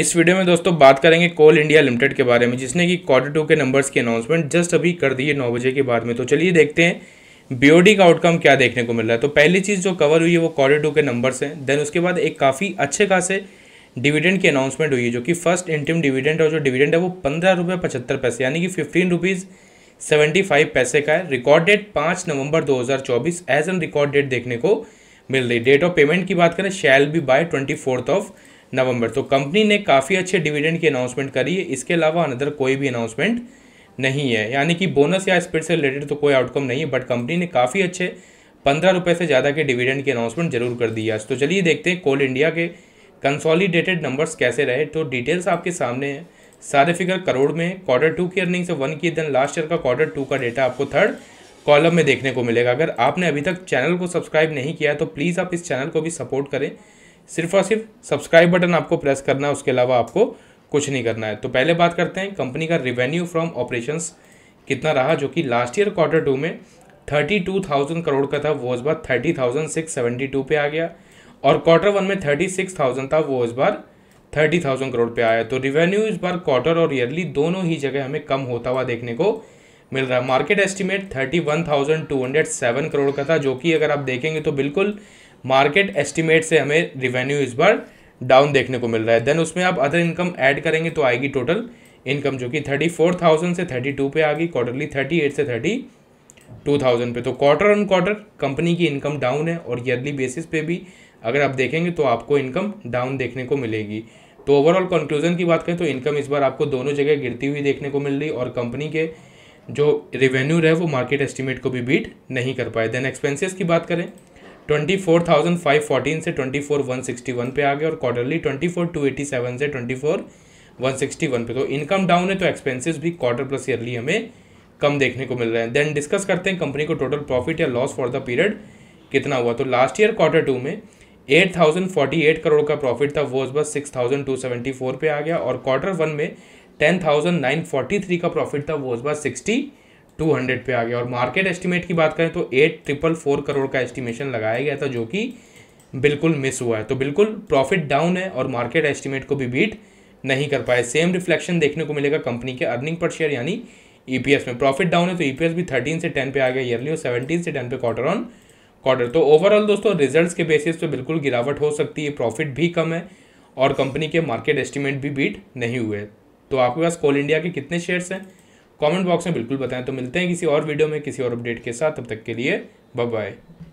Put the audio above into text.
इस वीडियो में दोस्तों बात करेंगे कोल इंडिया लिमिटेड के बारे में जिसने कि क्वार्टर टू के नंबर्स की अनाउंसमेंट जस्ट अभी कर दी है नौ बजे के बाद में तो चलिए देखते हैं बीओडी का आउटकम क्या देखने को मिल रहा है तो पहली चीज़ जो कवर हुई है वो क्वार्टर टू के नंबर्स हैं देन उसके बाद एक काफ़ी अच्छे खासे डिविडेंड की अनाउंसमेंट हुई है जो कि फर्स्ट इंटिम डिविडेंड और जो डिविडेंड है वो पंद्रह पचहत्तर पैसे यानी कि फिफ्टीन रुपीज़ सेवेंटी फाइव पैसे का है रिकॉर्ड डेट पाँच नवंबर दो एज एन रिकॉर्ड डेट देखने को मिल रही डेट ऑफ पेमेंट की बात करें shall be by twenty fourth of November तो कंपनी ने काफ़ी अच्छे डिविडेंड की अनाउंसमेंट करी है इसके अलावा अनदर कोई भी अनाउंसमेंट नहीं है यानी कि बोनस या स्पीड से रिलेटेड तो कोई आउटकम नहीं है बट कंपनी ने काफ़ी अच्छे पंद्रह रुपये से ज़्यादा के डिविडेंड की अनाउंसमेंट जरूर कर दी तो चलिए देखते हैं कोल इंडिया के कंसोलिडेटेड नंबर्स कैसे रहे तो डिटेल्स आपके सामने हैं सारे फिगर करोड़ में क्वार्टर टू की अर्निंग से वन की देन लास्ट ईयर का क्वार्टर टू का डेटा आपको थर्ड कॉलम में देखने को मिलेगा अगर आपने अभी तक चैनल को सब्सक्राइब नहीं किया तो प्लीज़ आप इस चैनल को भी सपोर्ट करें सिर्फ और सिर्फ सब्सक्राइब बटन आपको प्रेस करना है उसके अलावा आपको कुछ नहीं करना है तो पहले बात करते हैं कंपनी का रिवेन्यू फ्रॉम ऑपरेशंस कितना रहा जो कि लास्ट ईयर क्वार्टर टू में थर्टी टू थाउजेंड करोड़ का था वो इस बार thirty thousand six seventy two पे आ गया और क्वार्टर वन में थर्टी सिक्स थाउजेंड था वो इस बार थर्टी थाउजेंड करोड़ पे आया तो रिवेन्यू इस बार क्वार्टर और ईयरली दोनों ही जगह हमें कम होता हुआ देखने को मिल रहा है market estimate thirty one thousand two hundred seven crore का था जो कि अगर आप देखेंगे तो बिल्कुल मार्केट एस्टिमेट से हमें रिवेन्यू इस बार डाउन देखने को मिल रहा है देन उसमें आप अदर इनकम ऐड करेंगे तो आएगी टोटल इनकम जो कि थर्टी फोर थाउजेंड से थर्टी टू पे आ गई क्वार्टरली थर्टी एट से थर्टी टू थाउजेंड पे तो क्वार्टर ऑन क्वार्टर कंपनी की इनकम डाउन है और ईयरली बेसिस पे भी अगर आप देखेंगे तो आपको इनकम डाउन देखने को मिलेगी तो ओवरऑल कंक्लूजन की बात करें तो इनकम इस बार आपको दोनों जगह गिरती हुई देखने को मिल रही और कंपनी के जो रिवेन्यू रहे वो मार्केट एस्टिमेट को भी बीट नहीं कर पाए देन एक्सपेंसेस की बात करें twenty four thousand five fourteen से twenty four one sixty one पे आ गए और quarterly twenty four two eighty seven से twenty four one sixty one पे तो इनकम डाउन है तो एक्सपेंसिस भी क्वार्टर प्लस ईयरली हमें कम देखने को मिल रहे हैं देन डिस्कस करते हैं कंपनी को टोटल प्रॉफिट या लॉस फॉर द पीरियड कितना हुआ तो लास्ट ईयर क्वार्टर टू में eight thousand forty eight crore का प्रॉफिट था वो बस six thousand two seventy four पे आ गया और क्वार्टर वन में ten thousand nine forty three का प्रॉफिट था वो बस सिक्सटी टू हंड्रेड पे आ गया और मार्केट एस्टिमेट की बात करें तो एट ट्रिपल फोर करोड़ का एस्टिमेशन लगाया गया था जो कि बिल्कुल मिस हुआ है तो बिल्कुल प्रॉफिट डाउन है और मार्केट एस्टिमेट को भी बीट नहीं कर पाए सेम रिफ्लेक्शन देखने को मिलेगा कंपनी के अर्निंग पर शेयर यानी ई e में प्रॉफिट डाउन है तो ई e भी थर्टीन से टेन पे आ गया ईयरली और सेवनटीन से टेन पे क्वार्टर ऑन क्वार्टर तो ओवरऑल दोस्तों रिजल्ट के बेसिस पे बिल्कुल गिरावट हो सकती है प्रॉफिट भी कम है और कंपनी के मार्केट एस्टिमेट भी बीट नहीं हुए तो आपके पास कोल इंडिया के कितने शेयर्स हैं कमेंट बॉक्स में बिल्कुल बताएं तो मिलते हैं किसी और वीडियो में किसी और अपडेट के साथ तब तक के लिए बाय